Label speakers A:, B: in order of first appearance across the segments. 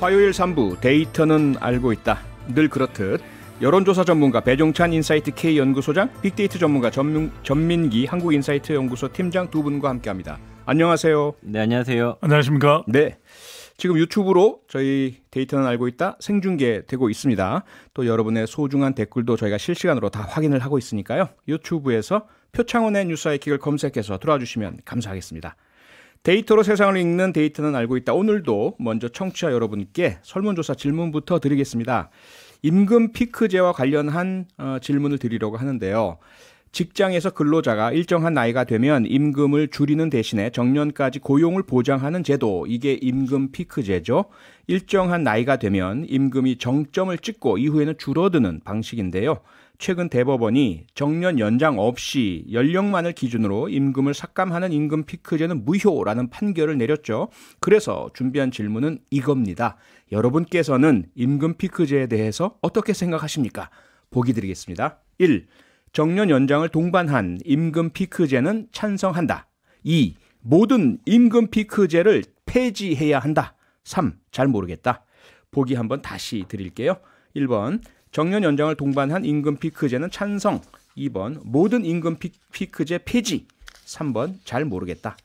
A: 화요일 3부 데이터는 알고 있다. 늘 그렇듯 여론조사 전문가 배종찬 인사이트 K 연구소장, 빅데이터 전문가 전민, 전민기 한국인사이트 연구소 팀장 두 분과 함께합니다. 안녕하세요. 네, 안녕하세요. 안녕하십니까? 네. 지금 유튜브로 저희 데이터는 알고 있다 생중계되고 있습니다. 또 여러분의 소중한 댓글도 저희가 실시간으로 다 확인을 하고 있으니까요. 유튜브에서 표창원의 뉴스 아이킥을 검색해서 들어와 주시면 감사하겠습니다. 데이터로 세상을 읽는 데이터는 알고 있다. 오늘도 먼저 청취자 여러분께 설문조사 질문부터 드리겠습니다. 임금 피크제와 관련한 어, 질문을 드리려고 하는데요. 직장에서 근로자가 일정한 나이가 되면 임금을 줄이는 대신에 정년까지 고용을 보장하는 제도, 이게 임금 피크제죠. 일정한 나이가 되면 임금이 정점을 찍고 이후에는 줄어드는 방식인데요. 최근 대법원이 정년 연장 없이 연령만을 기준으로 임금을 삭감하는 임금 피크제는 무효라는 판결을 내렸죠. 그래서 준비한 질문은 이겁니다. 여러분께서는 임금 피크제에 대해서 어떻게 생각하십니까? 보기 드리겠습니다. 1. 정년 연장을 동반한 임금 피크제는 찬성한다. 2. 모든 임금 피크제를 폐지해야 한다. 3. 잘 모르겠다. 보기 한번 다시 드릴게요. 1번 정년 연장을 동반한 임금 피크제는 찬성. 2번 모든 임금 피크제 폐지. 3번 잘 모르겠다.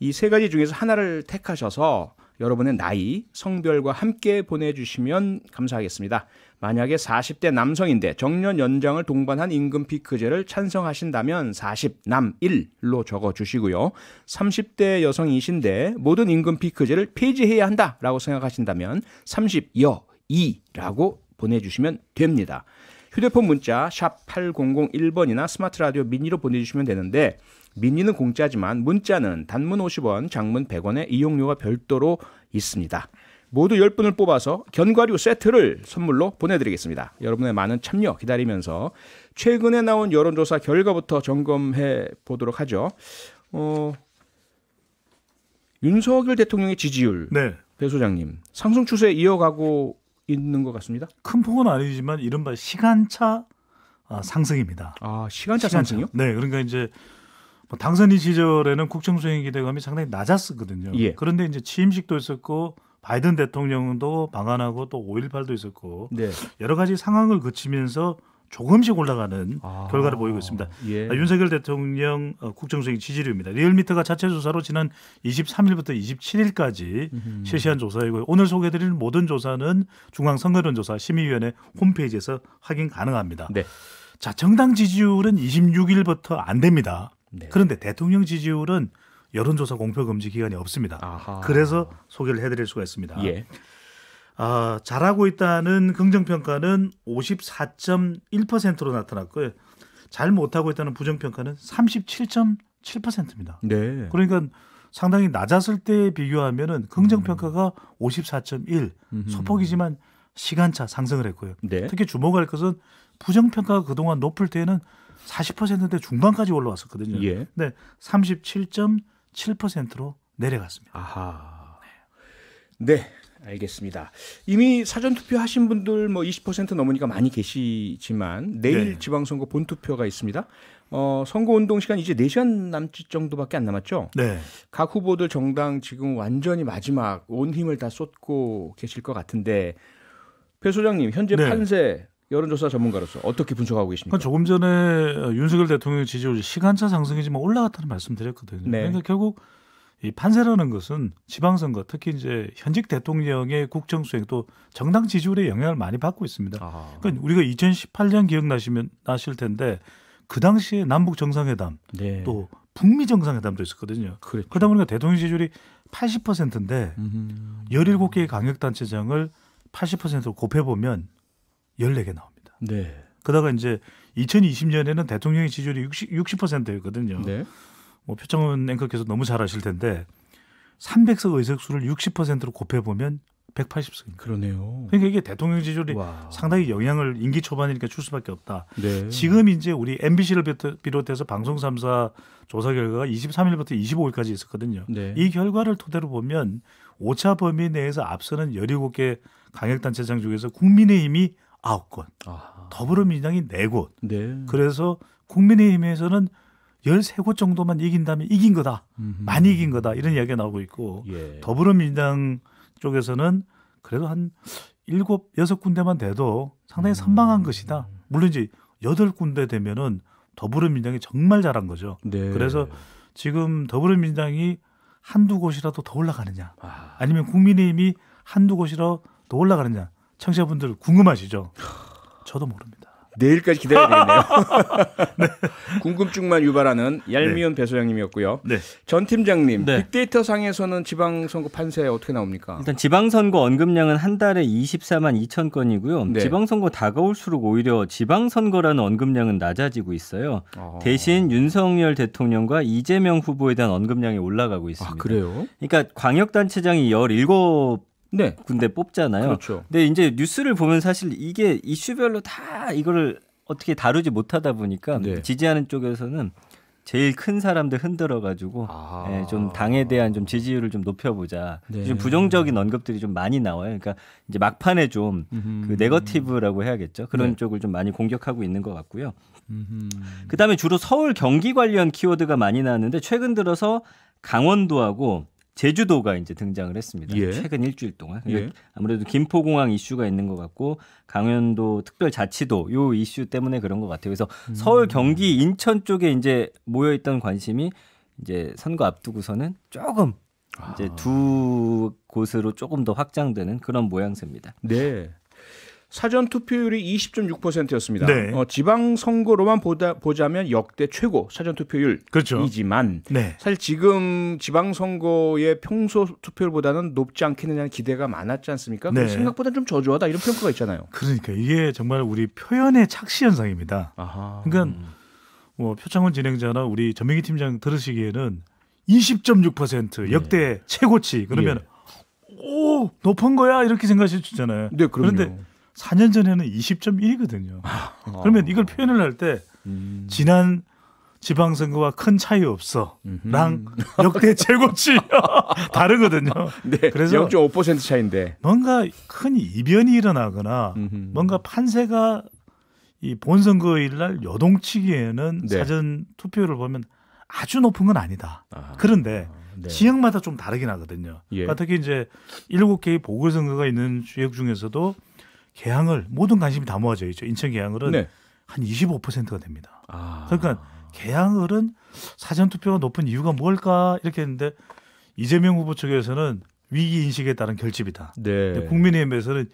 A: 이 세 가지 중에서 하나를 택하셔서 여러분의 나이, 성별과 함께 보내주시면 감사하겠습니다. 만약에 40대 남성인데 정년 연장을 동반한 임금 피크제를 찬성하신다면 40남1로 적어주시고요. 30대 여성이신데 모든 임금 피크제를 폐지해야 한다라고 생각하신다면 30여 2라고 보내주시면 됩니다. 휴대폰 문자 샵 8001번이나 스마트 라디오 미니로 보내주시면 되는데 민니는 공짜지만 문자는 단문 50원, 장문 100원의 이용료가 별도로 있습니다. 모두 10분을 뽑아서 견과류 세트를 선물로 보내드리겠습니다. 여러분의 많은 참여 기다리면서 최근에 나온 여론조사 결과부터 점검해 보도록 하죠. 어, 윤석열 대통령의 지지율, 네. 배 소장님 상승
B: 추세에 이어가고 있는 것 같습니다. 큰 폭은 아니지만 이른바 시간차 아, 상승입니다. 아 시간차, 시간차. 상승이요? 네, 그러니까 이제 뭐 당선인 시절에는 국정 수행 기대감이 상당히 낮았었거든요. 예. 그런데 이제 취임식도 있었고 바이든 대통령도 방한하고 또 5.18도 있었고 네. 여러 가지 상황을 거치면서 조금씩 올라가는 아, 결과를 보이고 있습니다. 예. 아, 윤석열 대통령 어, 국정수행 지지율입니다. 리얼미터가 자체 조사로 지난 23일부터 27일까지 음흠. 실시한 조사이고요. 오늘 소개해드리는 모든 조사는 중앙선거론조사 심의위원회 홈페이지에서 확인 가능합니다. 네. 자, 정당 지지율은 26일부터 안 됩니다. 네. 그런데 대통령 지지율은 여론조사 공표 금지 기간이 없습니다. 아하. 그래서 소개를 해드릴 수가 있습니다. 예. 아, 잘하고 있다는 긍정평가는 54.1%로 나타났고요. 잘 못하고 있다는 부정평가는 37.7%입니다. 네. 그러니까 상당히 낮았을 때비교하면 긍정평가가 음. 54.1 음. 소폭이지만 시간차 상승을 했고요. 네. 특히 주목할 것은 부정평가가 그동안 높을 때는 에 40%대 중반까지 올라왔었거든요. 예. 근데 37.7%로
A: 내려갔습니다. 아하. 네. 네. 알겠습니다. 이미 사전 투표하신 분들 뭐 20% 넘으니까 많이 계시지만 내일 네. 지방선거 본 투표가 있습니다. 어, 선거 운동 시간 이제 4시간 남짓 정도밖에 안 남았죠. 네. 각 후보들 정당 지금 완전히 마지막 온 힘을 다 쏟고 계실 것 같은데 배 소장님 현재 네. 판세 여론조사 전문가로서 어떻게 분석하고
B: 계십니까? 조금 전에 윤석열 대통령 지지율이 시간차 상승이지만 올라갔다는 말씀드렸거든요. 네. 그러니까 결국 이 판세라는 것은 지방선거 특히 이제 현직 대통령의 국정 수행 또 정당 지지율에 영향을 많이 받고 있습니다. 아. 그러니까 우리가 2018년 기억나시면 나실 텐데 그 당시에 남북 정상회담 네. 또 북미 정상회담도 있었거든요. 그렇죠. 그러다 보니까 대통령 지지율이 80%인데 음흠. 17개의 광역단체장을 80%로 곱해보면 14개 나옵니다. 네. 그러다가 이제 2020년에는 대통령의 지지율이 60, 60%였거든요. 네. 뭐 표창원 앵커께서 너무 잘 아실 텐데 300석 의석수를 60%로 곱해보면 180석입니다. 그러네요. 그러니까 이게 대통령 지지율이 와. 상당히 영향을 임기 초반이니까 줄 수밖에 없다. 네. 지금 이제 우리 MBC를 비롯해서 방송 3사 조사 결과가 23일부터 25일까지 있었거든요. 네. 이 결과를 토대로 보면 오차 범위 내에서 앞서는 17개 강력단체장 중에서 국민의힘이 아홉 곳, 더불어민주당이 네 곳. 네. 그래서 국민의힘에서는 13곳 정도만 이긴다면 이긴 거다. 음흠. 많이 이긴 거다. 이런 이야기가 나오고 있고 예. 더불어민주당 쪽에서는 그래도 한 일곱 여섯 군데만 돼도 상당히 음. 선방한 음. 것이다. 물론 이제 여덟 군데 되면은 더불어민주당이 정말 잘한 거죠. 네. 그래서 지금 더불어민주당이 한두 곳이라도 더 올라가느냐 아. 니면 국민의힘이 한두 곳이라도 더 올라가느냐 청취자분들 궁금하시죠? 저도 모릅니다.
A: 내일까지 기다려야 되겠네요. 네. 궁금증만 유발하는 얄미운 네. 배소장님이었고요. 네.
C: 전 팀장님, 네.
A: 빅데이터 상에서는 지방선거 판세 어떻게 나옵니까?
C: 일단 지방선거 언급량은 한 달에 24만 2천 건이고요. 네. 지방선거 다가올수록 오히려 지방선거라는 언급량은 낮아지고 있어요. 어... 대신 윤석열 대통령과 이재명 후보에 대한 언급량이 올라가고 있습니다. 아, 그래요? 그러니까 광역단체장이 17 네. 군대 뽑잖아요. 그렇죠. 근데 이제 뉴스를 보면 사실 이게 이슈별로 다 이거를 어떻게 다루지 못하다 보니까 네. 지지하는 쪽에서는 제일 큰 사람들 흔들어 가지고 아. 예, 좀 당에 대한 좀 지지율을 좀 높여보자. 네. 좀 부정적인 언급들이 좀 많이 나와요. 그러니까 이제 막판에 좀그 네거티브라고 해야겠죠. 그런 네. 쪽을 좀 많이 공격하고 있는 것 같고요. 그다음에 주로 서울 경기 관련 키워드가 많이 나왔는데 최근 들어서 강원도하고 제주도가 이제 등장을 했습니다. 예. 최근 일주일 동안 그러니까 예. 아무래도 김포공항 이슈가 있는 것 같고 강원도 특별자치도 요 이슈 때문에 그런 것 같아요. 그래서 음. 서울, 경기, 인천 쪽에 이제 모여 있던 관심이 이제 선거 앞두고서는 조금 이제 아. 두 곳으로 조금 더 확장되는 그런 모양새입니다.
A: 네. 사전 투표율이 20.6%였습니다. 네. 어, 지방 선거로만 보다, 보자면 역대 최고 사전 그렇죠. 투표율이지만 그렇죠. 네. 사실 지금 지방 선거의 평소 투표율보다는 높지 않겠느냐는 기대가 많았지 않습니까? 네. 생각보다
B: 좀 저조하다 이런 평가가 있잖아요. 그러니까 이게 정말 우리 표현의 착시 현상입니다. 아하. 그러니까 뭐 표창원 진행자나 우리 전명희 팀장 들으시기에는 20.6% 역대 최고치 그러면 예. 오 높은 거야 이렇게 생각하실 수 있잖아요. 네, 그 그런데 4년 전에는 20.1이거든요. 아. 그러면 이걸 표현을 할때 음. 지난 지방선거와 큰 차이 없어랑 역대 최고치 다르거든요. 네, 그래서
A: 0.5% 차인데
B: 뭔가 큰 이변이 일어나거나 음흠. 뭔가 판세가 이 본선거일 날 여동치기에는 네. 사전 투표를 보면 아주 높은 건 아니다. 아, 그런데 아, 네. 지역마다 좀 다르긴 하거든요. 예. 그러니까 특히 이제 7개의 보궐선거가 있는 지역 중에서도 개항을 모든 관심이 다 모아져 있죠. 인천 개항을은 네. 한 25%가 됩니다. 아. 그러니까 개항을은 사전 투표가 높은 이유가 뭘까 이렇게 했는데 이재명 후보 측에서는 위기 인식에 따른 결집이다. 네. 국민의힘에서는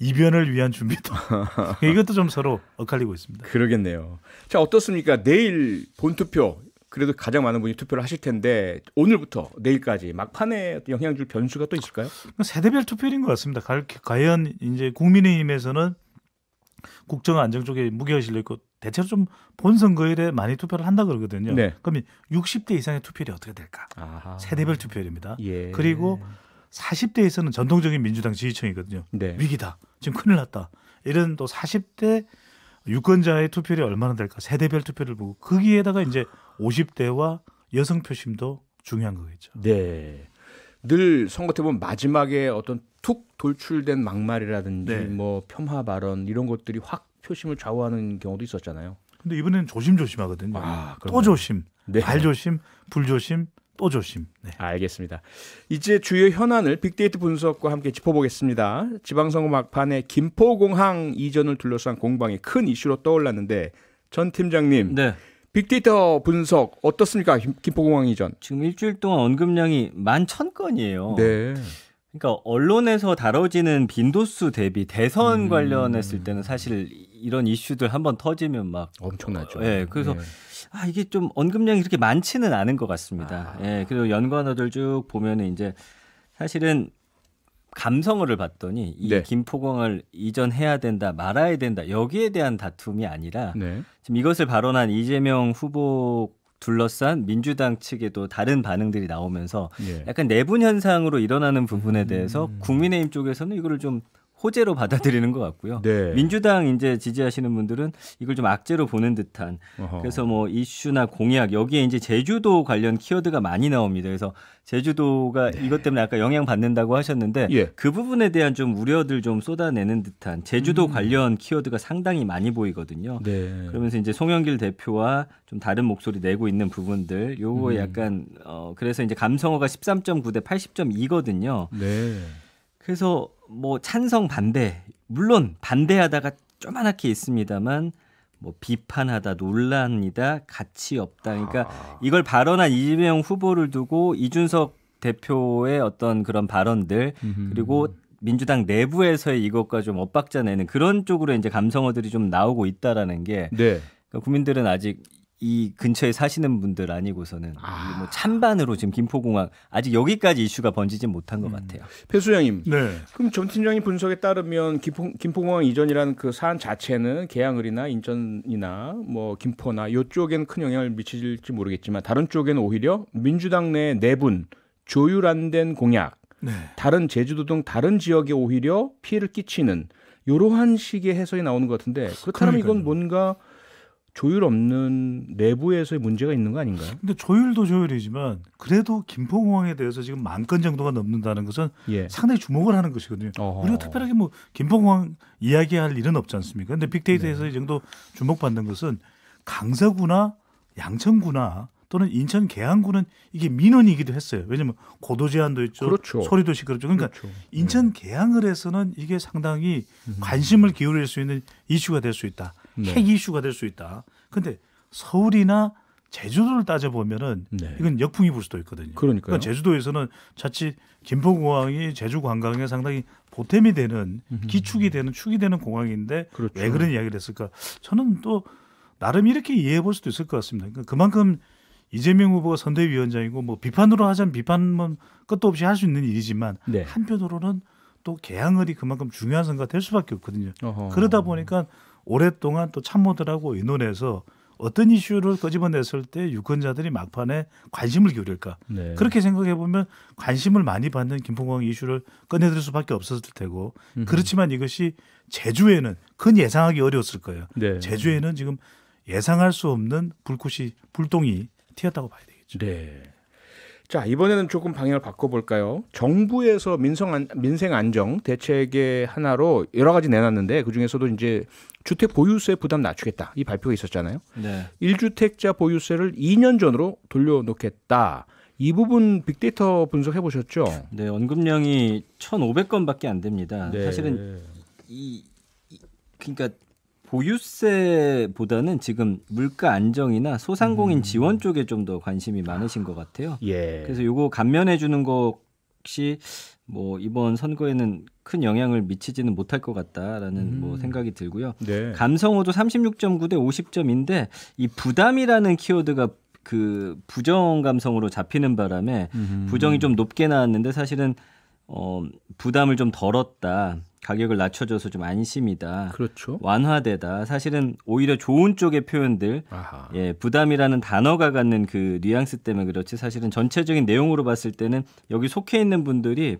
B: 이변을 위한 준비다. 이것도 좀 서로 엇갈리고 있습니다.
A: 그러겠네요. 자 어떻습니까? 내일 본투표 그래도 가장 많은 분이 투표를 하실 텐데
B: 오늘부터 내일까지 막판에 영향 줄 변수가 또 있을까요? 세대별 투표인 것 같습니다. 과연 이제 국민의힘에서는 국정 안정 쪽에 무게가 실려 있고 대체로 좀 본선거일에 많이 투표를 한다 그러거든요. 네. 그면 60대 이상의 투표율이 어떻게 될까? 아하. 세대별 투표율입니다. 예. 그리고 40대에서는 전통적인 민주당 지지층이거든요. 네. 위기다. 지금 큰일 났다. 이런 또 40대 유권자의 투표율이 얼마나 될까 세대별 투표를 보고 거기에다가 이제 50대와 여성 표심도 중요한 거겠죠.
A: 네. 늘 선거 때 보면 마지막에 어떤 툭 돌출된 막말이라든지 네. 뭐 폄하 발언 이런 것들이 확 표심을 좌우하는 경우도 있었잖아요.
B: 근데 이번에는 조심조심하거든요. 아, 또 조심, 네. 발 조심, 불 조심, 또 조심.
A: 네. 알겠습니다. 이제 주요 현안을 빅데이터 분석과 함께 짚어보겠습니다. 지방선거 막판에 김포공항 이전을 둘러싼 공방이 큰 이슈로 떠올랐는데
C: 전 팀장님. 네. 빅데이터 분석 어떻습니까? 김포공항 이전. 지금 일주일 동안 언급량이 만 천건이에요 네. 그러니까 언론에서 다뤄지는 빈도수 대비 대선 음. 관련했을 때는 사실 이런 이슈들 한번 터지면 막 엄청나죠. 예. 네, 그래서 네. 아 이게 좀 언급량이 그렇게 많지는 않은 것 같습니다. 아. 예. 그리고 연관어들 쭉 보면은 이제 사실은 감성어를 봤더니 이 네. 김포공항을 이전해야 된다, 말아야 된다 여기에 대한 다툼이 아니라 네. 지금 이것을 발언한 이재명 후보 둘러싼 민주당 측에도 다른 반응들이 나오면서 예. 약간 내분 현상으로 일어나는 부분에 음. 대해서 국민의힘 쪽에서는 이거를 좀 호재로 받아들이는 것 같고요. 네. 민주당 이제 지지하시는 분들은 이걸 좀 악재로 보는 듯한 어허. 그래서 뭐 이슈나 공약 여기에 이제 제주도 관련 키워드가 많이 나옵니다. 그래서 제주도가 네. 이것 때문에 아까 영향 받는다고 하셨는데 예. 그 부분에 대한 좀 우려들 좀 쏟아내는 듯한 제주도 음. 관련 키워드가 상당히 많이 보이거든요. 네. 그러면서 이제 송영길 대표와 좀 다른 목소리 내고 있는 부분들 요거 음. 약간 어 그래서 이제 감성어가 13.9 대 80.2거든요. 네. 그래서 뭐 찬성 반대 물론 반대하다가 조만하게 있습니다만 뭐 비판하다 논란이다 가치 없다 그러니까 아. 이걸 발언한 이재명 후보를 두고 이준석 대표의 어떤 그런 발언들 그리고 민주당 내부에서의 이것과 좀 엇박자 내는 그런 쪽으로 이제 감성어들이 좀 나오고 있다라는 게 네. 그니까 국민들은 아직 이 근처에 사시는 분들 아니고서는 아. 뭐 찬반으로 지금 김포공항 아직 여기까지 이슈가 번지진 못한 것 음. 같아요. 배수장님, 네.
A: 그럼 전 팀장님 분석에 따르면 김포, 김포공항 이전이라는 그 사안 자체는 계양을이나 인천이나 뭐 김포나 이쪽에는 큰 영향을 미칠지 모르겠지만 다른 쪽에는 오히려 민주당 내 내분 조율 안 된 공약, 네. 다른 제주도 등 다른 지역에 오히려 피해를 끼치는 이러한 식의 해석이 나오는 것 같은데 그렇다면 그러니까요. 이건 뭔가
B: 조율 없는 내부에서의 문제가 있는
A: 거 아닌가요? 근데
B: 조율도 조율이지만 그래도 김포공항에 대해서 지금 만 건 정도가 넘는다는 것은 예. 상당히 주목을 하는 것이거든요. 어허. 우리가 특별하게 뭐 김포공항 이야기할 일은 없지 않습니까? 근데 빅데이터에서 네. 이 정도 주목받는 것은 강서구나 양천구나 또는 인천 계양구는 이게 민원이기도 했어요. 왜냐하면 고도 제한도 있죠. 그렇죠. 소리도 시끄럽죠. 그러니까 그렇죠. 인천 네. 계양을 해서는 이게 상당히 음. 관심을 기울일 수 있는 이슈가 될 수 있다. 네. 핵 이슈가 될 수 있다. 그런데 서울이나 제주도를 따져 보면은 네. 이건 역풍이 불 수도 있거든요. 그러니까 그러니까 제주도에서는 자칫 김포공항이 제주 관광에 상당히 보탬이 되는 기축이 되는 축이 되는 공항인데 그렇죠. 왜 그런 이야기를 했을까? 저는 또 나름 이렇게 이해해 볼 수도 있을 것 같습니다. 그러니까 그만큼 이재명 후보가 선대위원장이고 뭐 비판으로 하자면 비판은 끝도 없이 할 수 있는 일이지만 네. 한편으로는 또 개항을이 그만큼 중요한 선거가 될 수밖에 없거든요. 어허. 그러다 보니까 오랫동안 또 참모들하고 의논해서 어떤 이슈를 꺼집어냈을 때 유권자들이 막판에 관심을 기울일까 네. 그렇게 생각해 보면 관심을 많이 받는 김포공항 이슈를 꺼내들 수밖에 없었을 테고 음흠. 그렇지만 이것이 제주에는 큰 예상하기 어려웠을 거예요 네. 제주에는 지금 예상할 수 없는 불꽃이 불똥이 튀었다고 봐야 되겠죠. 네.
A: 자, 이번에는 조금 방향을 바꿔볼까요? 정부에서 민성 안, 민생 안정 대책의 하나로 여러 가지 내놨는데 그 중에서도 이제 주택 보유세 부담 낮추겠다 이 발표가 있었잖아요. 네. 1주택자 보유세를 2년 전으로 돌려놓겠다. 이
C: 부분 빅데이터 분석해 보셨죠? 네, 언급량이 1,500건밖에 안 됩니다. 네. 사실은 이, 이 그러니까 보유세보다는 지금 물가 안정이나 소상공인 음. 지원 쪽에 좀 더 관심이 많으신 것 같아요. 예. 그래서 요거 감면해 주는 것이 뭐 이번 선거에는 큰 영향을 미치지는 못할 것 같다라는 뭐 음. 뭐 생각이 들고요. 네. 감성호도 36.9대 50점인데 이 부담이라는 키워드가 그 부정 감성으로 잡히는 바람에 음 부정이 좀 높게 나왔는데 사실은 어, 부담을 좀 덜었다. 가격을 낮춰줘서 좀 안심이다. 그렇죠. 완화되다. 사실은 오히려 좋은 쪽의 표현들, 아하. 예, 부담이라는 단어가 갖는 그 뉘앙스 때문에 그렇지. 사실은 전체적인 내용으로 봤을 때는 여기 속해 있는 분들이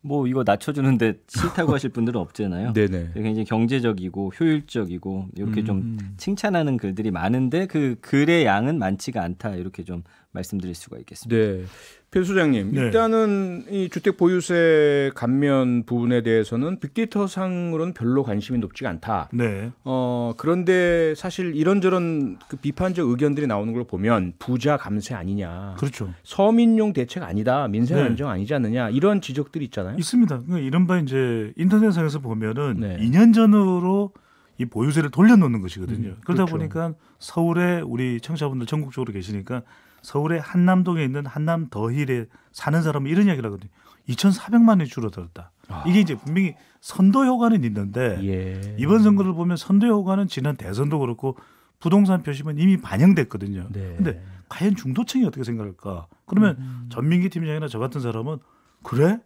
C: 뭐 이거 낮춰주는데 싫다고 하실 분들은 없잖아요. 네네. 굉장히 경제적이고 효율적이고 이렇게 음. 좀 칭찬하는 글들이 많은데 그 글의 양은 많지가 않다 이렇게 좀 말씀드릴 수가 있겠습니다. 네. 표 소장님, 네. 일단은 이 주택 보유세 감면 부분에 대해서는
A: 빅데이터 상으로는 별로 관심이 높지가 않다. 네. 어, 그런데 사실 이런저런 그 비판적 의견들이 나오는 걸 보면 부자 감세 아니냐. 그렇죠. 서민용 대책 아니다. 민생 네. 안정 아니지 않느냐. 이런 지적들이 있잖아요.
B: 있습니다. 그러니까 이른바 이제 인터넷상에서 보면은 네. 2년 전으로 이 보유세를 돌려놓는 것이거든요. 음, 그러다 그렇죠. 보니까 서울에 우리 청취자분들 전국적으로 계시니까 서울의 한남동에 있는 한남 더힐에 사는 사람은 이런 이야기를 하거든요. 2,400만이 줄어들었다. 아. 이게 이제 분명히 선도 효과는 있는데 예. 이번 선거를 보면 선도 효과는 지난 대선도 그렇고 부동산 표심은 이미 반영됐거든요. 네. 근데 과연 중도층이 어떻게 생각할까? 그러면 음. 전민기 팀장이나 저 같은 사람은 그래?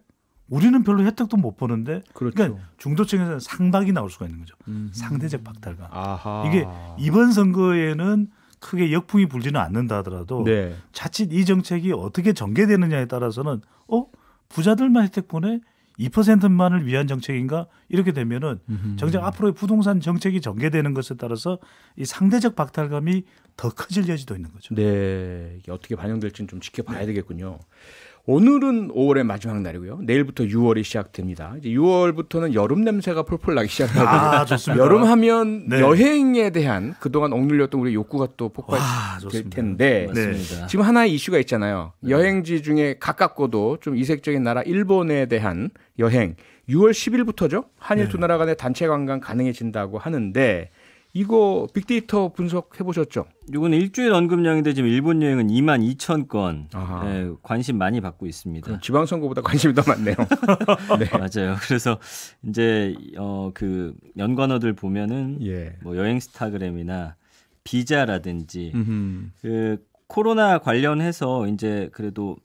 B: 우리는 별로 혜택도 못 보는데 그렇죠. 그러니까 중도층에서는 상박이 나올 수가 있는 거죠. 음. 상대적 박탈감. 아하. 이게 이번 선거에는 크게 역풍이 불지는 않는다 하더라도 네. 자칫 이 정책이 어떻게 전개되느냐에 따라서는 어 부자들만 혜택 보내 2%만을 위한 정책인가 이렇게 되면은 음흠. 정작 앞으로의 부동산 정책이 전개되는 것에 따라서 이 상대적 박탈감이 더 커질 여지도 있는 거죠.
A: 네, 이게 어떻게 반영될지는 좀 지켜봐야 네. 되겠군요. 오늘은 5월의 마지막 날이고요. 내일부터 6월이 시작됩니다. 이제 6월부터는 여름 냄새가 풀풀 나기 시작하고 아, 좋습니다. 여름 하면 네. 여행에 대한 그동안 억눌렸던 우리 욕구가 또 폭발될 아, 텐데 네. 지금 하나의 이슈가 있잖아요. 네. 여행지 중에 가깝고도 좀 이색적인 나라 일본에 대한 여행 6월 10일부터죠. 한일 네. 두 나라 간의 단체 관광 가능해진다고 하는데 이거 빅데이터 분석해 보셨죠?
C: 이건 일주일 언급량인데 지금 일본 여행은 2만 2천 건 네, 관심 많이 받고 있습니다. 지방선거보다 관심이 더 많네요. 네. 맞아요. 그래서 이제 어, 그 연관어들 보면은 예. 뭐 여행 스타그램이나 비자라든지 그 코로나 관련해서 이제 그래도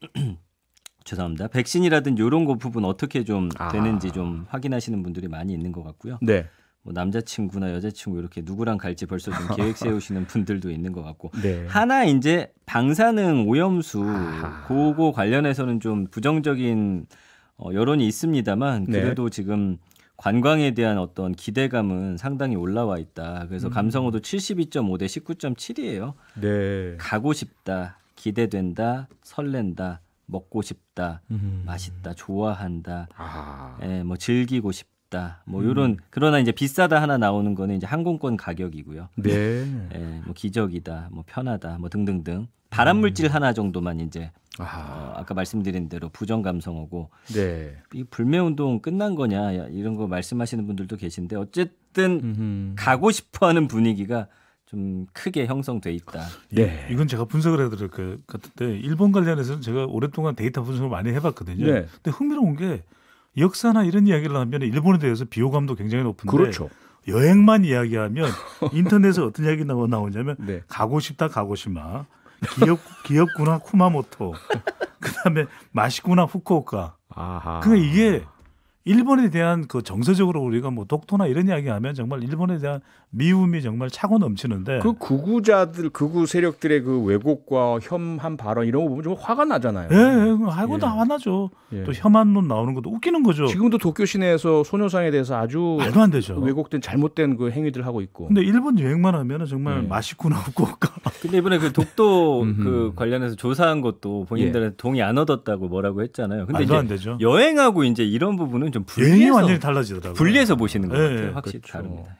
C: 죄송합니다. 백신이라든 지 이런 거 부분 어떻게 좀 아. 되는지 좀 확인하시는 분들이 많이 있는 것 같고요. 네. 뭐 남자친구나 여자친구 이렇게 누구랑 갈지 벌써 좀 계획 세우시는 분들도 있는 것 같고 네. 하나 이제 방사능 오염수 아... 그거 관련해서는 좀 부정적인 어, 여론이 있습니다만 네. 그래도 네. 지금 관광에 대한 어떤 기대감은 상당히 올라와 있다. 그래서 음. 감성어도 72.5 대 19.7이에요. 네. 가고 싶다, 기대된다, 설렌다, 먹고 싶다, 음. 맛있다, 좋아한다, 아. 예, 뭐 즐기고 싶다. 없다. 뭐 이런 음. 그러나 이제 비싸다 하나 나오는 거는 이제 항공권 가격이고요. 네. 네뭐 예, 기적이다, 뭐 편하다, 뭐 등등등. 발암 음. 물질 음. 하나 정도만 이제 아. 어, 까 말씀드린 대로 부정 감성어고 네. 이 불매 운동 끝난 거냐 이런 거 말씀하시는 분들도 계신데 어쨌든 음흠. 가고 싶어하는 분위기가 좀 크게 형성돼 있다. 네. 이건 제가 분석을 해드릴 것 같은데 일본 관련해서는
B: 제가 오랫동안 데이터 분석을 많이 해봤거든요. 네. 근데 흥미로운 게 역사나 이런 이야기를 하면 일본에 대해서 비호감도 굉장히 높은데 그렇죠. 여행만 이야기하면 인터넷에 어떤 이야기 나오 나오냐면 네. 가고 싶다 가고시마 기억 기억구나 쿠마모토 그다음에 맛있구나 후쿠오카 그 이게 일본에 대한 그 정서적으로 우리가 뭐 독도나 이런 이야기하면 정말 일본에 대한 미움이 정말 차고 넘치는데 그
A: 구구자들 구구 세력들의 그 왜곡과 혐한 발언 이런 거 보면 좀 화가 나잖아요. 예, 예 아이고 예. 나 화나죠. 예. 또 혐한론 나오는 것도 웃기는 거죠. 지금도 도쿄 시내에서 소녀상에 대해서 아주 말도 안 되죠. 왜곡된 잘못된 그 행위들 하고 있고. 근데
B: 일본 여행만 하면은 정말 예. 맛있구나 후쿠오
C: 근데 이번에 그 독도 그 관련해서 조사한 것도 본인들은 예. 동의 안 얻었다고 뭐라고 했잖아요. 근데 말도 안 되죠. 여행하고 이제 이런 부분은 좀 분리해서 완전히 달라지더라고요. 분리해서 보시는 것 예, 같아요. 확실히
B: 그렇죠. 다릅니다.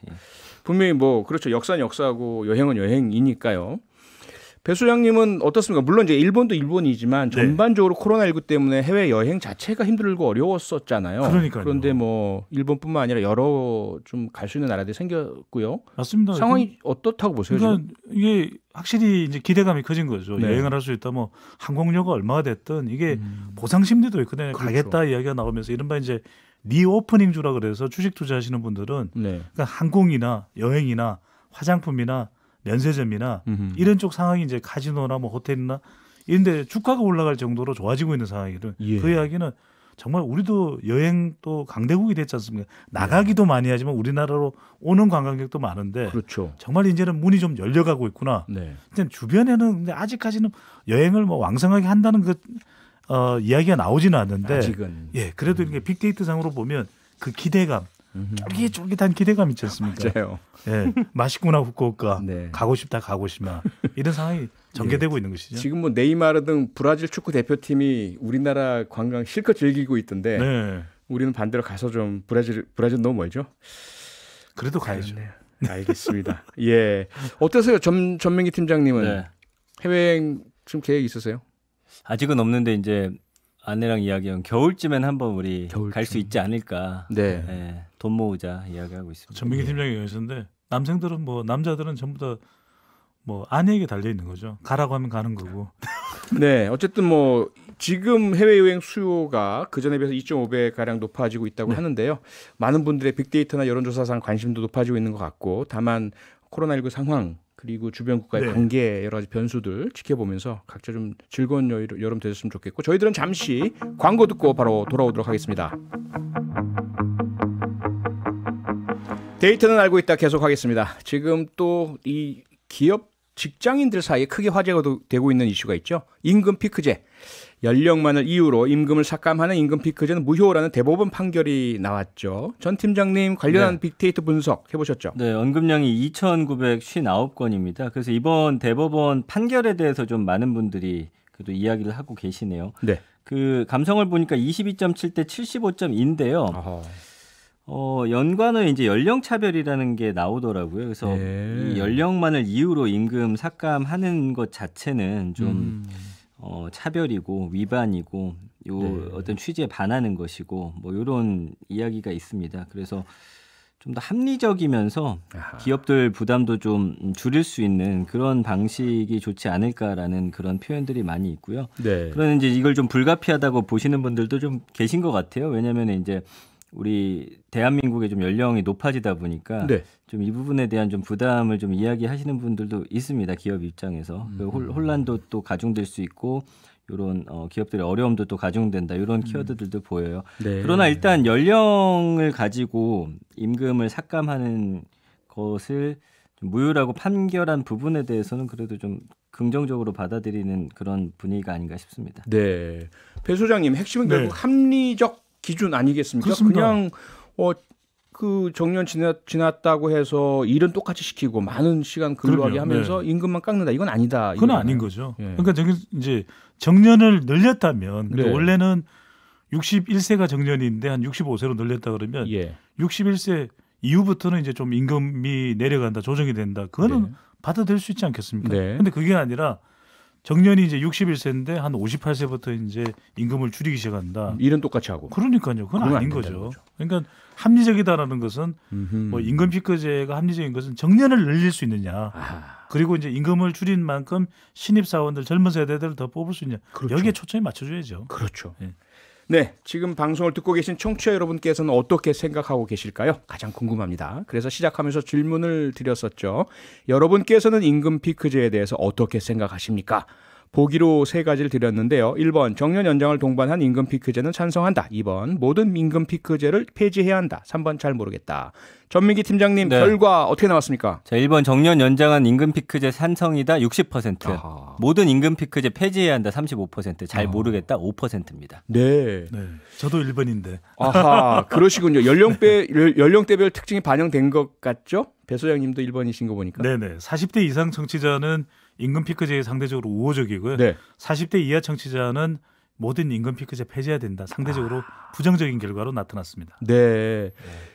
A: 분명히 뭐 그렇죠. 역사는 역사고 여행은 여행이니까요. 배 소장님은 어떻습니까? 물론 이제 일본도 일본이지만 네. 전반적으로 네. 코로나19 때문에 해외 여행 자체가 힘들고 어려웠었잖아요. 그러니까요. 그런데 뭐
B: 일본뿐만 아니라 여러 좀 갈 수 있는 나라들이 생겼고요. 맞습니다. 상황이 그, 어떻다고 보세요? 그러니까 이게 확실히 이제 기대감이 커진 거죠. 네. 여행을 할 수 있다, 뭐 항공료가 얼마가 됐든 이게 음. 보상 심리도 있거든요. 그렇죠. 가겠다 이야기가 나오면서 이른바 이제 리오프닝주라 그래서 주식 투자하시는 분들은 네. 그러니까 항공이나 여행이나 화장품이나 면세점이나 음흠. 이런 쪽 상황이 이제 카지노나 뭐 호텔이나 이런데 주가가 올라갈 정도로 좋아지고 있는 상황이거든. 예. 그 이야기는 정말 우리도 여행 또 강대국이 됐지 않습니까? 네. 나가기도 네. 많이 하지만 우리나라로 오는 관광객도 많은데 그렇죠. 정말 이제는 문이 좀 열려가고 있구나. 네. 근데 주변에는 근데 아직까지는 여행을 뭐 왕성하게 한다는 그 어, 이야기가 나오지는 않는데 아직은. 예 그래도 음. 이게 빅데이터 상으로 보면 그 기대감 쫄깃쫄깃한 기대감 있지 않습니까? 맞아요. 예, 맛있구나 후쿠오카 네. 가고 싶다 가고 싶나 이런 상황이 전개되고 예. 있는 것이죠. 지금
A: 뭐 네이마르 등 브라질 축구 대표팀이 우리나라 관광 실컷 즐기고 있던데 네. 우리는 반대로 가서 좀 브라질 브라질 너무 멀죠. 그래도
B: 가야죠. 가야죠. 네, 네. 알겠습니다.
A: 예, 어떠세요, 전 전명기 팀장님은 네.
C: 해외 여 지금 계획 있으세요? 아직은 없는데 이제 아내랑 이야기한 겨울쯤엔 한번 우리 갈 수 있지 않을까. 네. 네. 돈 모으자 이야기하고 있습니다. 전민기 예.
B: 팀장이 그러셨데 남성들은 뭐 남자들은 전부 다 뭐 아내에게 달려 있는 거죠. 가라고 하면 가는 거고.
C: 네. 어쨌든 뭐
A: 지금 해외여행 수요가 그전에 비해서 2.5배 가량 높아지고 있다고 네. 하는데요. 많은 분들의 빅데이터나 여론조사상 관심도 높아지고 있는 것 같고 다만 코로나19 상황 그리고 주변 국가의 네. 관계 여러 가지 변수들 지켜보면서 각자 좀 즐거운 여름 되셨으면 좋겠고 저희들은 잠시 광고 듣고 바로 돌아오도록 하겠습니다. 데이터는 알고 있다 계속하겠습니다. 지금 또 이 기업 직장인들 사이에 크게 화제가 되고 있는 이슈가 있죠. 임금 피크제. 연령만을 이유로 임금을 삭감하는 임금 피크제는 무효라는 대법원 판결이 나왔죠.
C: 전 팀장님 관련한 네.
A: 빅데이터 분석 해보셨죠?
C: 네, 언급량이 2,959건입니다. 그래서 이번 대법원 판결에 대해서 좀 많은 분들이 그래도 이야기를 하고 계시네요. 네. 그 감성을 보니까 22.7대 75.2인데요. 아하. 어, 연관어 이제 연령 차별이라는 게 나오더라고요. 그래서 네. 이 연령만을 이유로 임금 삭감하는 것 자체는 좀 음. 어, 차별이고 위반이고 요 네. 어떤 취지에 반하는 것이고 뭐 요런 이야기가 있습니다. 그래서 좀 더 합리적이면서 아하. 기업들 부담도 좀 줄일 수 있는 그런 방식이 좋지 않을까라는 그런 표현들이 많이 있고요. 네. 그런데 이제 이걸 좀 불가피하다고 보시는 분들도 좀 계신 것 같아요. 왜냐하면 이제 우리 대한민국의 좀 연령이 높아지다 보니까 네. 좀이 부분에 대한 좀 부담을 좀 이야기하시는 분들도 있습니다. 기업 입장에서 음. 혼란도 그 또 가중될 수 있고 이런 어, 기업들의 어려움도 또 가중된다 이런 음. 키워드들도 음. 보여요. 네. 그러나 일단 연령을 가지고 임금을 삭감하는 것을 무효라고 판결한 부분에 대해서는 그래도 좀 긍정적으로 받아들이는 그런 분위기가 아닌가 싶습니다.
A: 네, 배 소장님
C: 핵심은 네. 결국 합리적 기준 아니겠습니까? 그렇습니다. 그냥 어,
A: 그 정년 지났, 지났다고 해서 일은 똑같이 시키고 많은 시간 근로하게 네. 하면서
B: 네. 임금만 깎는다 이건 아니다. 그건 이거는아닌 거죠. 예. 그러니까 저기 이제 정년을 늘렸다면 그러니까 네. 원래는 61세가 정년인데 한 65세로 늘렸다 그러면 예. 61세 이후부터는 이제 좀 임금이 내려간다 조정이 된다. 그거는 네. 받아들일 수 있지 않겠습니까? 네. 근데 그게 아니라 정년이 이제 61세인데 한 58세부터 이제 임금을 줄이기 시작한다. 일은 똑같이 하고. 그러니까요. 그건, 그건 아닌 거죠. 거죠. 그러니까 합리적이다라는 것은 음흠. 뭐 임금피크제가 합리적인 것은 정년을 늘릴 수 있느냐. 아. 그리고 이제 임금을 줄인 만큼 신입 사원들 젊은 세대들을 더 뽑을 수 있냐. 그렇죠. 여기에 초점이 맞춰줘야죠. 그렇죠. 네.
A: 네, 지금 방송을 듣고 계신 청취자 여러분께서는 어떻게 생각하고 계실까요? 가장 궁금합니다. 그래서 시작하면서 질문을 드렸었죠. 여러분께서는 임금 피크제에 대해서 어떻게 생각하십니까? 보기로 세 가지를 드렸는데요. 1번 정년 연장을 동반한 임금 피크제는 찬성한다. 2번 모든 임금 피크제를 폐지해야 한다.
C: 3번 잘 모르겠다. 전민기 팀장님 네. 결과 어떻게 나왔습니까? 자, 1번 정년 연장한 임금 피크제 산성이다 60%. 아. 모든 임금 피크제 폐지해야 한다 35%잘 아. 모르겠다 5%입니다.
B: 네. 네. 저도 1번인데. 아하, 그러시군요. 연령대
A: 네. 연령대별 특징이 반영된 것 같죠? 배 소장님도 1번이신 거 보니까. 네네.
B: 40대 이상 청취자는 임금 피크제에 상대적으로 우호적이고요. 네. 40대 이하 청취자는 모든 임금 피크제 폐지해야 된다. 상대적으로 아. 부정적인 결과로 나타났습니다.
C: 네.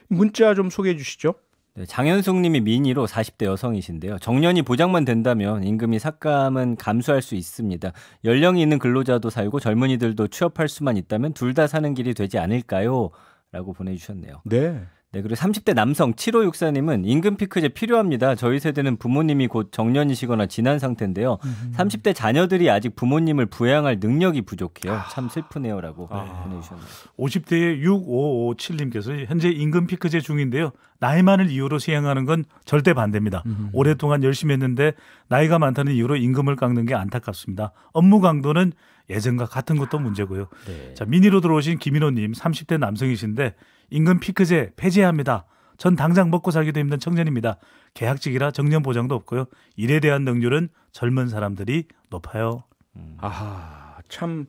C: 문자 좀 소개해 주시죠. 네, 장현숙 님이 민의로 40대 여성이신데요. 정년이 보장만 된다면 임금이 삭감은 감수할 수 있습니다. 연령이 있는 근로자도 살고 젊은이들도 취업할 수만 있다면 둘 다 사는 길이 되지 않을까요? 라고 보내주셨네요. 네. 네, 그리고 30대 남성 7564님은 임금 피크제 필요합니다. 저희 세대는 부모님이 곧 정년이시거나 지난 상태인데요. 음. 30대 자녀들이 아직 부모님을 부양할 능력이 부족해요. 아. 참 슬프네요라고 아. 보내주셨네요.
B: 50대의 6557님께서 현재 임금 피크제 중인데요. 나이 만을 이유로 시행하는 건 절대 반대입니다. 음. 오랫동안 열심히 했는데 나이가 많다는 이유로 임금을 깎는 게 안타깝습니다. 업무 강도는 예전과 같은 것도 문제고요. 네. 자 미니로 들어오신 김인호님 30대 남성이신데 임금 피크제 폐지합니다. 전 당장 먹고 살기도 힘든 청년입니다. 계약직이라 정년 보장도 없고요. 일에 대한 능률은 젊은 사람들이 높아요. 음. 아하 참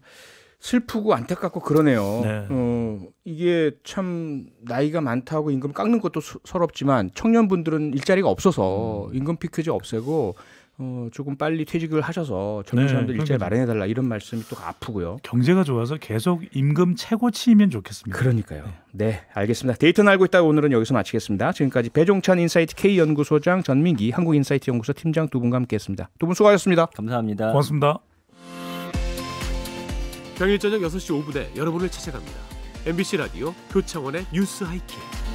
A: 슬프고 안타깝고 그러네요. 네. 어, 이게 참 나이가 많다고 임금 깎는 것도 서, 서럽지만 청년분들은 일자리가 없어서 음. 임금 피크제 없애고 어, 조금 빨리 퇴직을 하셔서 젊은 네, 사람들 일자리 마련해 달라 이런 말씀이 또 아프고요.
B: 경제가 좋아서 계속 임금 최고치면 좋겠습니다. 그러니까요. 네. 네, 알겠습니다. 데이터 알고
A: 있다 오늘은 여기서 마치겠습니다. 지금까지 배종찬 인사이트 K 연구소장 전민기 한국 인사이트 연구소 팀장 두 분과 함께했습니다. 두 분 수고하셨습니다. 감사합니다. 고맙습니다.
B: 평일 저녁 6시 5분에 여러분을 찾아갑니다. MBC 라디오 표창원의 뉴스 하이킥.